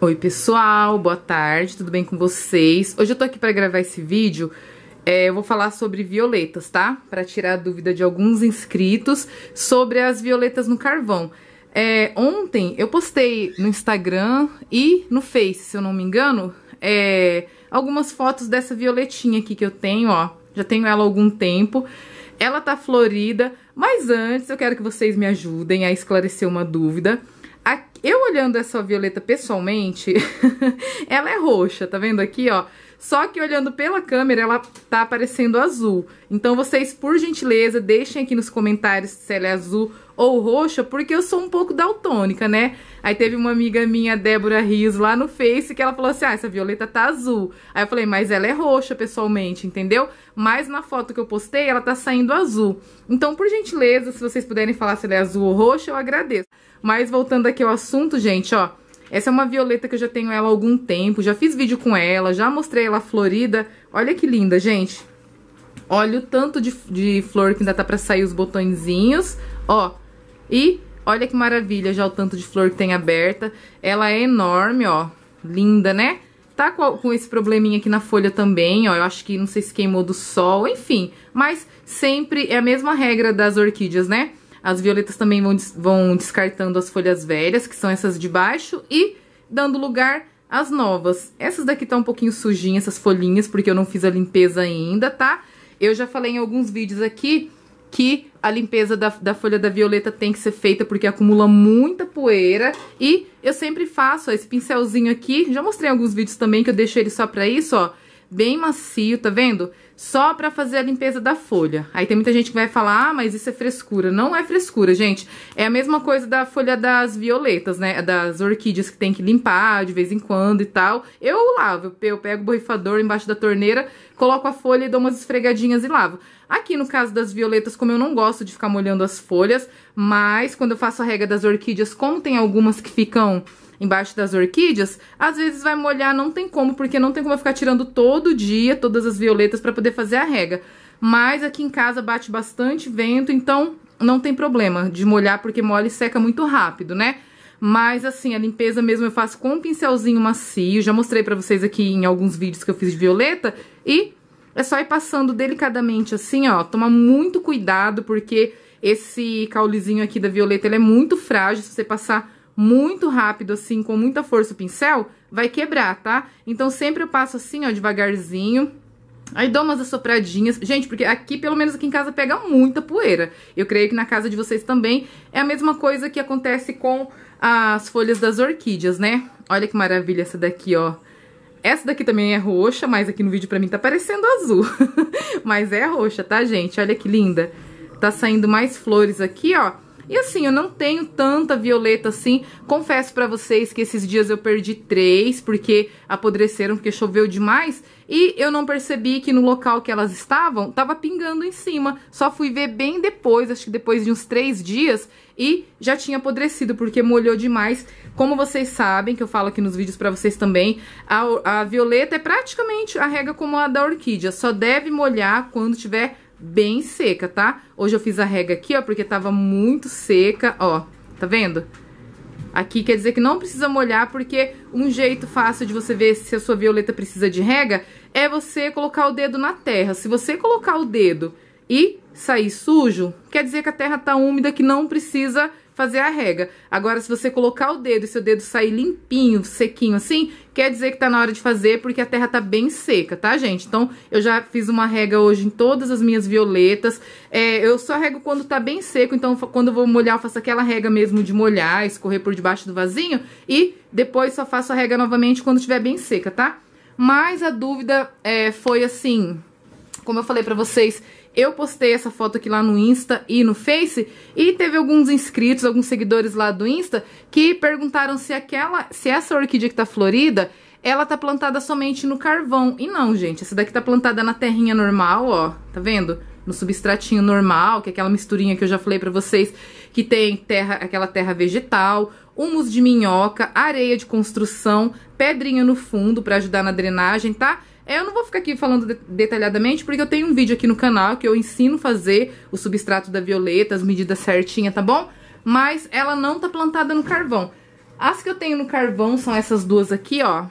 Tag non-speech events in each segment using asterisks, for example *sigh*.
Oi pessoal, boa tarde, tudo bem com vocês? Hoje eu tô aqui pra gravar esse vídeo, é, eu vou falar sobre violetas, tá? Pra tirar a dúvida de alguns inscritos sobre as violetas no carvão. É, ontem eu postei no Instagram e no Face, se eu não me engano, é, algumas fotos dessa violetinha aqui que eu tenho, ó. Já tenho ela há algum tempo. Ela tá florida, mas antes eu quero que vocês me ajudem a esclarecer uma dúvida eu olhando essa violeta pessoalmente, *laughs* ela é roxa, tá vendo aqui, ó? Só que olhando pela câmera, ela tá aparecendo azul. Então vocês, por gentileza, deixem aqui nos comentários se ela é azul ou roxa, porque eu sou um pouco daltônica, né? Aí teve uma amiga minha, Débora Rios, lá no Face, que ela falou assim, ah, essa violeta tá azul. Aí eu falei, mas ela é roxa pessoalmente, entendeu? Mas na foto que eu postei, ela tá saindo azul. Então, por gentileza, se vocês puderem falar se ela é azul ou roxa, eu agradeço. Mas voltando aqui ao assunto, gente, ó... Essa é uma violeta que eu já tenho ela há algum tempo, já fiz vídeo com ela, já mostrei ela florida. Olha que linda, gente. Olha o tanto de, de flor que ainda tá pra sair os botõezinhos, ó. E olha que maravilha já o tanto de flor que tem aberta. Ela é enorme, ó. Linda, né? Tá com, com esse probleminha aqui na folha também, ó. Eu acho que não sei se queimou do sol, enfim. Mas sempre é a mesma regra das orquídeas, né? As violetas também vão, vão descartando as folhas velhas, que são essas de baixo, e dando lugar às novas. Essas daqui tá um pouquinho sujinhas, essas folhinhas, porque eu não fiz a limpeza ainda, tá? Eu já falei em alguns vídeos aqui que a limpeza da, da, folha da violeta tem que ser feita porque acumula muita poeira. E eu sempre faço ó, esse pincelzinho aqui, já mostrei em alguns vídeos também que eu deixo ele só pra isso, ó, bem macio, tá vendo? Tá vendo? só para fazer a limpeza da folha. Aí tem muita gente que vai falar, ah, mas isso é frescura. Não é frescura, gente. É a mesma coisa da folha das violetas, né? Das orquídeas que tem que limpar de vez em quando e tal. Eu lavo, eu pego o borrifador embaixo da torneira, coloco a folha e dou umas esfregadinhas e lavo. Aqui no caso das violetas, como eu não gosto de ficar molhando as folhas, mas quando eu faço a rega das orquídeas, como tem algumas que ficam embaixo das orquídeas, às vezes vai molhar, não tem como, porque não tem como eu ficar tirando todo dia todas as violetas para poder fazer a rega. Mas aqui em casa bate bastante vento, então não tem problema de molhar, porque molha e seca muito rápido, né? Mas, assim, a limpeza mesmo eu faço com um pincelzinho macio. Já mostrei pra vocês aqui em alguns vídeos que eu fiz de violeta. E é só ir passando delicadamente assim, ó. Toma muito cuidado, porque esse caulezinho aqui da violeta, ele é muito frágil. Se você passar muito rápido, assim, com muita força o pincel, vai quebrar, tá? Então, sempre eu passo assim, ó, devagarzinho. Aí dou umas assopradinhas. Gente, porque aqui, pelo menos aqui em casa, pega muita poeira. Eu creio que na casa de vocês também é a mesma coisa que acontece com as folhas das orquídeas, né? Olha que maravilha essa daqui, ó. Essa daqui também é roxa, mas aqui no vídeo pra mim tá parecendo azul. *laughs* mas é roxa, tá, gente? Olha que linda. Tá saindo mais flores aqui, ó. E assim, eu não tenho tanta violeta assim. Confesso para vocês que esses dias eu perdi três, porque apodreceram, porque choveu demais. E eu não percebi que no local que elas estavam, tava pingando em cima. Só fui ver bem depois, acho que depois de uns três dias, e já tinha apodrecido, porque molhou demais. Como vocês sabem, que eu falo aqui nos vídeos para vocês também, a, a violeta é praticamente a regra como a da orquídea. Só deve molhar quando tiver bem seca, tá? Hoje eu fiz a rega aqui, ó, porque tava muito seca, ó. Tá vendo? Aqui quer dizer que não precisa molhar, porque um jeito fácil de você ver se a sua violeta precisa de rega é você colocar o dedo na terra. Se você colocar o dedo e sair sujo, quer dizer que a terra tá úmida, que não precisa fazer a rega. Agora, se você colocar o dedo e seu dedo sair limpinho, sequinho assim, quer dizer que tá na hora de fazer, porque a terra tá bem seca, tá, gente? Então, eu já fiz uma rega hoje em todas as minhas violetas. É, eu só rego quando tá bem seco, então quando eu vou molhar, eu faço aquela rega mesmo de molhar, escorrer por debaixo do vasinho. E depois só faço a rega novamente quando estiver bem seca, tá? Mas a dúvida é, foi assim como eu falei pra vocês, eu postei essa foto aqui lá no Insta e no Face e teve alguns inscritos, alguns seguidores lá do Insta que perguntaram se aquela, se essa orquídea que tá florida, ela tá plantada somente no carvão. E não, gente, essa daqui tá plantada na terrinha normal, ó, tá vendo? No substratinho normal, que é aquela misturinha que eu já falei pra vocês, que tem terra, aquela terra vegetal, humus de minhoca, areia de construção, pedrinha no fundo pra ajudar na drenagem, tá? É, eu não vou ficar aqui falando de detalhadamente, porque eu tenho um vídeo aqui no canal que eu ensino a fazer o substrato da violeta, as medidas certinhas, tá bom? Mas ela não tá plantada no carvão. As que eu tenho no carvão são essas duas aqui, ó.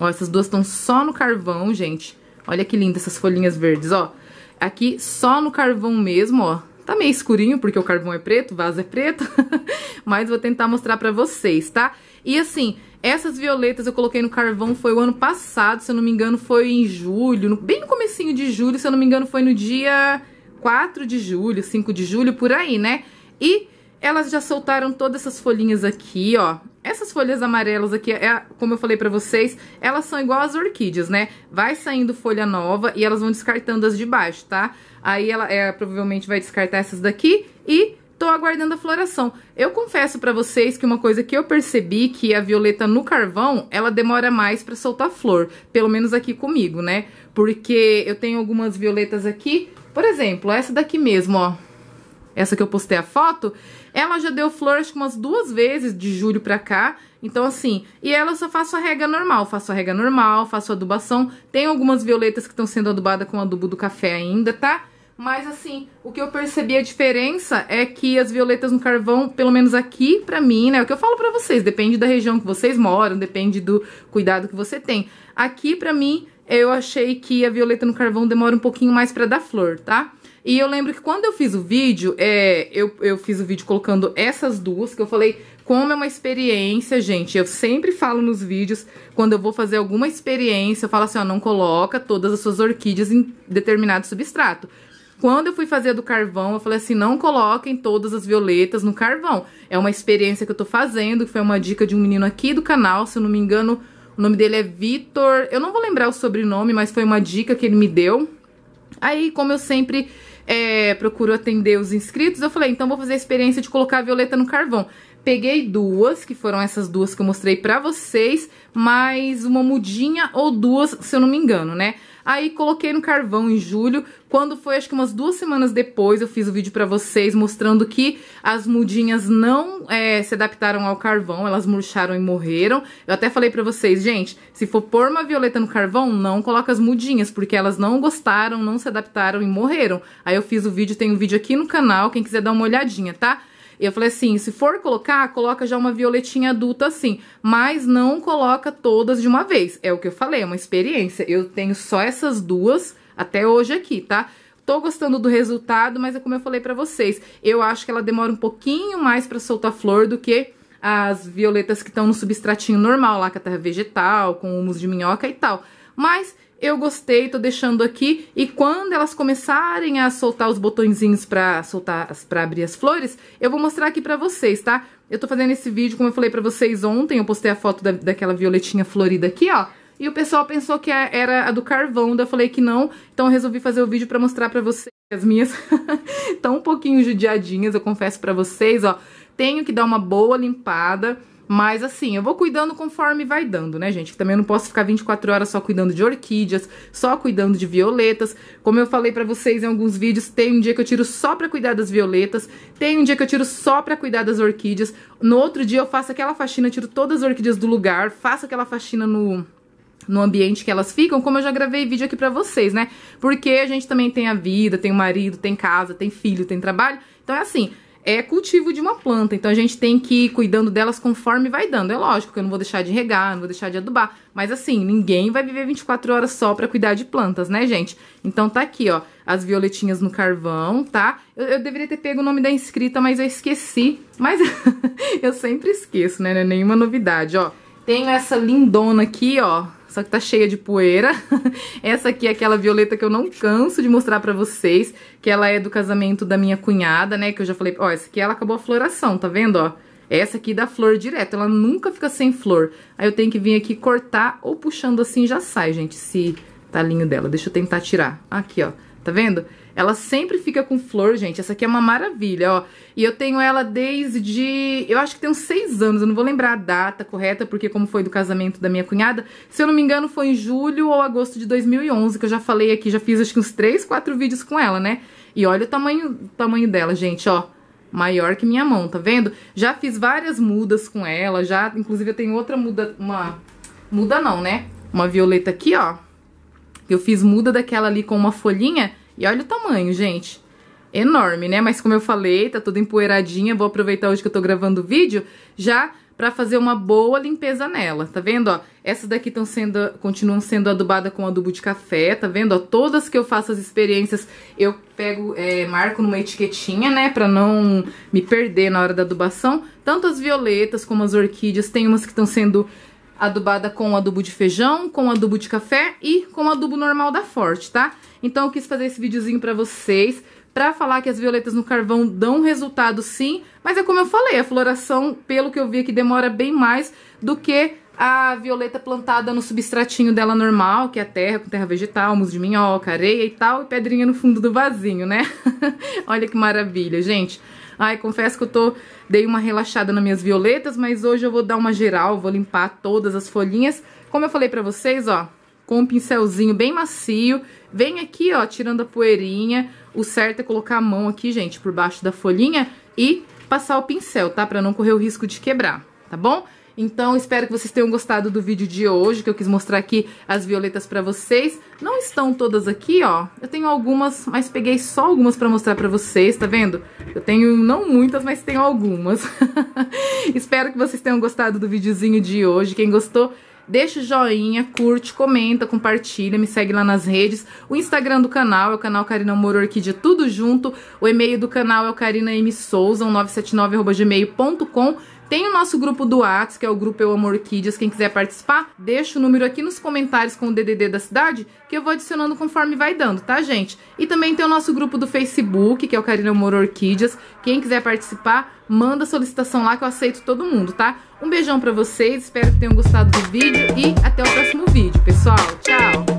Ó, essas duas estão só no carvão, gente. Olha que linda essas folhinhas verdes, ó. Aqui só no carvão mesmo, ó. Tá meio escurinho, porque o carvão é preto, o vaso é preto, *laughs* mas vou tentar mostrar pra vocês, tá? E assim, essas violetas eu coloquei no carvão foi o ano passado, se eu não me engano, foi em julho, no, bem no comecinho de julho, se eu não me engano, foi no dia 4 de julho, 5 de julho, por aí, né? E elas já soltaram todas essas folhinhas aqui, ó. Essas folhas amarelas aqui, é, como eu falei pra vocês, elas são igual as orquídeas, né? Vai saindo folha nova e elas vão descartando as de baixo, tá? Aí ela é, provavelmente vai descartar essas daqui e tô aguardando a floração. Eu confesso para vocês que uma coisa que eu percebi que a violeta no carvão, ela demora mais para soltar flor, pelo menos aqui comigo, né? Porque eu tenho algumas violetas aqui, por exemplo, essa daqui mesmo, ó. Essa que eu postei a foto, ela já deu flor acho que umas duas vezes de julho pra cá. Então, assim, e ela eu só faço a rega normal. Faço a rega normal, faço adubação. Tem algumas violetas que estão sendo adubadas com adubo do café ainda, Tá? Mas assim, o que eu percebi a diferença é que as violetas no carvão, pelo menos aqui pra mim, né? É o que eu falo pra vocês, depende da região que vocês moram, depende do cuidado que você tem. Aqui pra mim, eu achei que a violeta no carvão demora um pouquinho mais pra dar flor, tá? E eu lembro que quando eu fiz o vídeo, é, eu, eu fiz o vídeo colocando essas duas, que eu falei como é uma experiência, gente. Eu sempre falo nos vídeos, quando eu vou fazer alguma experiência, eu falo assim, ó, não coloca todas as suas orquídeas em determinado substrato. Quando eu fui fazer a do carvão, eu falei assim, não coloquem todas as violetas no carvão. É uma experiência que eu tô fazendo, que foi uma dica de um menino aqui do canal, se eu não me engano, o nome dele é Vitor. Eu não vou lembrar o sobrenome, mas foi uma dica que ele me deu. Aí, como eu sempre é, procuro atender os inscritos, eu falei, então vou fazer a experiência de colocar a violeta no carvão. Peguei duas, que foram essas duas que eu mostrei pra vocês, mais uma mudinha ou duas, se eu não me engano, né? Aí coloquei no carvão em julho, quando foi acho que umas duas semanas depois eu fiz o vídeo pra vocês mostrando que as mudinhas não é, se adaptaram ao carvão, elas murcharam e morreram. Eu até falei pra vocês, gente, se for pôr uma violeta no carvão, não coloca as mudinhas, porque elas não gostaram, não se adaptaram e morreram. Aí eu fiz o vídeo, tem um vídeo aqui no canal, quem quiser dar uma olhadinha, tá? Eu falei assim, se for colocar, coloca já uma violetinha adulta assim, mas não coloca todas de uma vez. É o que eu falei, é uma experiência. Eu tenho só essas duas até hoje aqui, tá? Tô gostando do resultado, mas é como eu falei pra vocês, eu acho que ela demora um pouquinho mais pra soltar flor do que as violetas que estão no substratinho normal lá, que é terra vegetal, com humus de minhoca e tal. Mas eu gostei, tô deixando aqui. E quando elas começarem a soltar os botõezinhos pra, soltar, pra abrir as flores, eu vou mostrar aqui pra vocês, tá? Eu tô fazendo esse vídeo, como eu falei pra vocês ontem, eu postei a foto da, daquela violetinha florida aqui, ó. E o pessoal pensou que é, era a do carvão, daí eu falei que não. Então eu resolvi fazer o vídeo pra mostrar pra vocês. As minhas estão *laughs* um pouquinho judiadinhas, eu confesso pra vocês, ó. Tenho que dar uma boa limpada. Mas assim, eu vou cuidando conforme vai dando, né, gente? Também eu não posso ficar 24 horas só cuidando de orquídeas, só cuidando de violetas. Como eu falei para vocês em alguns vídeos, tem um dia que eu tiro só para cuidar das violetas, tem um dia que eu tiro só para cuidar das orquídeas. No outro dia eu faço aquela faxina, tiro todas as orquídeas do lugar, faço aquela faxina no no ambiente que elas ficam, como eu já gravei vídeo aqui pra vocês, né? Porque a gente também tem a vida, tem o marido, tem casa, tem filho, tem trabalho. Então é assim, é cultivo de uma planta, então a gente tem que ir cuidando delas conforme vai dando. É lógico que eu não vou deixar de regar, não vou deixar de adubar, mas assim, ninguém vai viver 24 horas só para cuidar de plantas, né, gente? Então tá aqui, ó, as violetinhas no carvão, tá? Eu, eu deveria ter pego o nome da inscrita, mas eu esqueci. Mas *laughs* eu sempre esqueço, né? Não é nenhuma novidade, ó. Tenho essa lindona aqui, ó, só que tá cheia de poeira. *laughs* Essa aqui é aquela violeta que eu não canso de mostrar pra vocês, que ela é do casamento da minha cunhada, né, que eu já falei, ó, essa aqui ela acabou a floração, tá vendo, ó? Essa aqui dá flor direto, ela nunca fica sem flor. Aí eu tenho que vir aqui cortar ou puxando assim já sai, gente, esse talinho dela. Deixa eu tentar tirar. Aqui, ó, tá vendo? Tá vendo? Ela sempre fica com flor, gente. Essa aqui é uma maravilha, ó. E eu tenho ela desde... Eu acho que tem uns seis anos. Eu não vou lembrar a data correta, porque como foi do casamento da minha cunhada, se eu não me engano, foi em julho ou agosto de 2011, que eu já falei aqui. Já fiz acho que uns três, quatro vídeos com ela, né? E olha o tamanho, tamanho dela, gente, ó maior que minha mão, tá vendo? Já fiz várias mudas com ela, já, inclusive eu tenho outra muda, uma, muda não, né? Uma violeta aqui, ó, eu fiz muda daquela ali com uma folhinha, e olha o tamanho, gente. Enorme, né? Mas como eu falei, tá tudo empoeiradinha. Vou aproveitar hoje que eu tô gravando o vídeo já pra fazer uma boa limpeza nela. Tá vendo, ó? Essas daqui estão sendo, continuam sendo adubadas com adubo de café, tá vendo? Ó, todas que eu faço as experiências, eu pego, é, marco numa etiquetinha, né? Pra não me perder na hora da adubação. Tanto as violetas como as orquídeas, tem umas que estão sendo adubada com adubo de feijão, com adubo de café e com adubo normal da Forte, tá? Então eu quis fazer esse videozinho pra vocês, pra falar que as violetas no carvão dão resultado sim, mas é como eu falei, a floração, pelo que eu vi aqui, demora bem mais do que a violeta plantada no substratinho dela normal, que é a terra, com terra vegetal, muso de minhoca, areia e tal, e pedrinha no fundo do vasinho, né? *laughs* Olha que maravilha, gente. Ai, confesso que eu tô... Dei uma relaxada nas minhas violetas, mas hoje eu vou dar uma geral, vou limpar todas as folhinhas. Como eu falei pra vocês, ó, com um pincelzinho bem macio. Vem aqui, ó, tirando a poeirinha. O certo é colocar a mão aqui, gente, por baixo da folhinha e passar o pincel, tá? Pra não correr o risco de quebrar, tá bom? Então, espero que vocês tenham gostado do vídeo de hoje, que eu quis mostrar aqui as violetas pra vocês. Não estão todas aqui, ó. Eu tenho algumas, mas peguei só algumas pra mostrar pra vocês, tá vendo? Eu tenho não muitas, mas tenho algumas. *laughs* espero que vocês tenham gostado do videozinho de hoje. Quem gostou, deixa o joinha, curte, comenta, compartilha, me segue lá nas redes. O Instagram do canal é o canal Carina Moro Orquídea, tudo junto. O e-mail do canal é o carinamsouza1979.gmail.com. Tem o nosso grupo do Whats, que é o grupo Eu Amo Orquídeas. Quem quiser participar, deixa o número aqui nos comentários com o DDD da cidade, que eu vou adicionando conforme vai dando, tá, gente? E também tem o nosso grupo do Facebook, que é o Carina Amor Orquídeas. Quem quiser participar, manda solicitação lá que eu aceito todo mundo, tá? Um beijão pra vocês, espero que tenham gostado do vídeo e até o próximo vídeo, pessoal. Tchau!